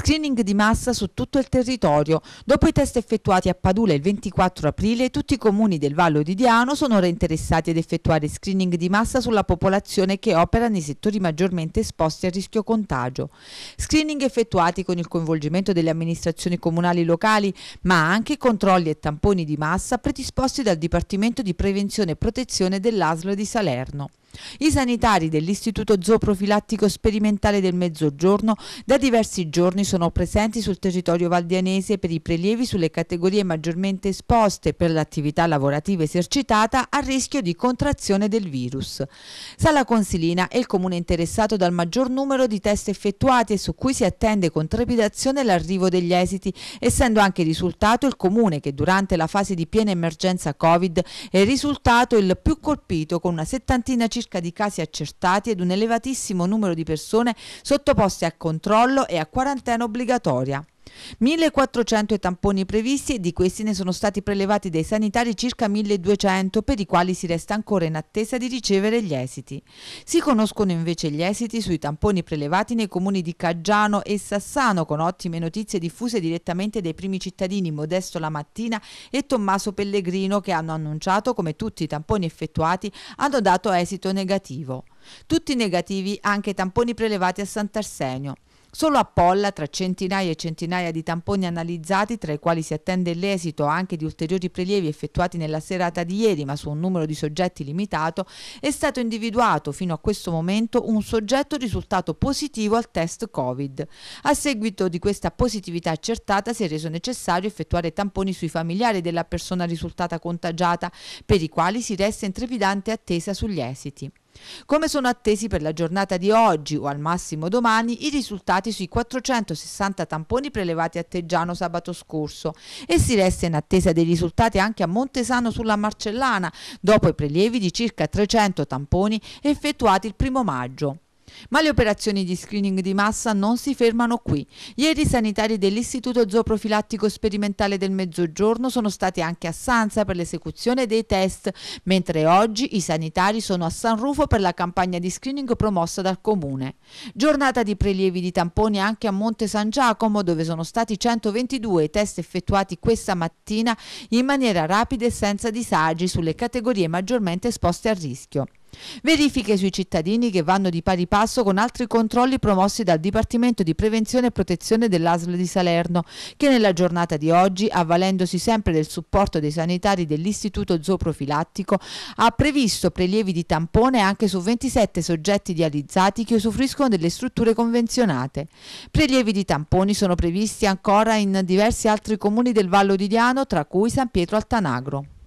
Screening di massa su tutto il territorio. Dopo i test effettuati a Padula il 24 aprile, tutti i comuni del Vallo di Diano sono ora interessati ad effettuare screening di massa sulla popolazione che opera nei settori maggiormente esposti al rischio contagio. Screening effettuati con il coinvolgimento delle amministrazioni comunali locali, ma anche controlli e tamponi di massa predisposti dal Dipartimento di Prevenzione e Protezione dell'ASL di Salerno. I sanitari dell'Istituto Zooprofilattico Sperimentale del Mezzogiorno da diversi giorni sono presenti sul territorio valdianese per i prelievi sulle categorie maggiormente esposte per l'attività lavorativa esercitata a rischio di contrazione del virus. Sala Consilina è il comune interessato dal maggior numero di test effettuati e su cui si attende con trepidazione l'arrivo degli esiti, essendo anche risultato il comune che durante la fase di piena emergenza Covid è risultato il più colpito con una settantina circa circa di casi accertati ed un elevatissimo numero di persone sottoposte a controllo e a quarantena obbligatoria. 1400 i tamponi previsti e di questi ne sono stati prelevati dai sanitari circa 1200 per i quali si resta ancora in attesa di ricevere gli esiti. Si conoscono invece gli esiti sui tamponi prelevati nei comuni di Caggiano e Sassano con ottime notizie diffuse direttamente dai primi cittadini Modesto La Mattina e Tommaso Pellegrino che hanno annunciato come tutti i tamponi effettuati hanno dato esito negativo. Tutti negativi anche i tamponi prelevati a Sant'Arsenio. Solo a Polla, tra centinaia e centinaia di tamponi analizzati, tra i quali si attende l'esito anche di ulteriori prelievi effettuati nella serata di ieri, ma su un numero di soggetti limitato, è stato individuato fino a questo momento un soggetto risultato positivo al test Covid. A seguito di questa positività accertata si è reso necessario effettuare tamponi sui familiari della persona risultata contagiata, per i quali si resta in trepidante attesa sugli esiti. Come sono attesi per la giornata di oggi o al massimo domani i risultati sui 460 tamponi prelevati a Teggiano sabato scorso e si resta in attesa dei risultati anche a Montesano sulla Marcellana dopo i prelievi di circa 300 tamponi effettuati il primo maggio. Ma le operazioni di screening di massa non si fermano qui. Ieri i sanitari dell'Istituto Zooprofilattico Sperimentale del Mezzogiorno sono stati anche a Sanza per l'esecuzione dei test, mentre oggi i sanitari sono a San Rufo per la campagna di screening promossa dal Comune. Giornata di prelievi di tamponi anche a Monte San Giacomo, dove sono stati 122 i test effettuati questa mattina in maniera rapida e senza disagi sulle categorie maggiormente esposte al rischio. Verifiche sui cittadini che vanno di pari passo con altri controlli promossi dal Dipartimento di Prevenzione e Protezione dell'ASL di Salerno, che nella giornata di oggi, avvalendosi sempre del supporto dei sanitari dell'Istituto Zooprofilattico, ha previsto prelievi di tampone anche su 27 soggetti dializzati che usufruiscono delle strutture convenzionate. Prelievi di tamponi sono previsti ancora in diversi altri comuni del Vallo di Diano, tra cui San Pietro Altanagro.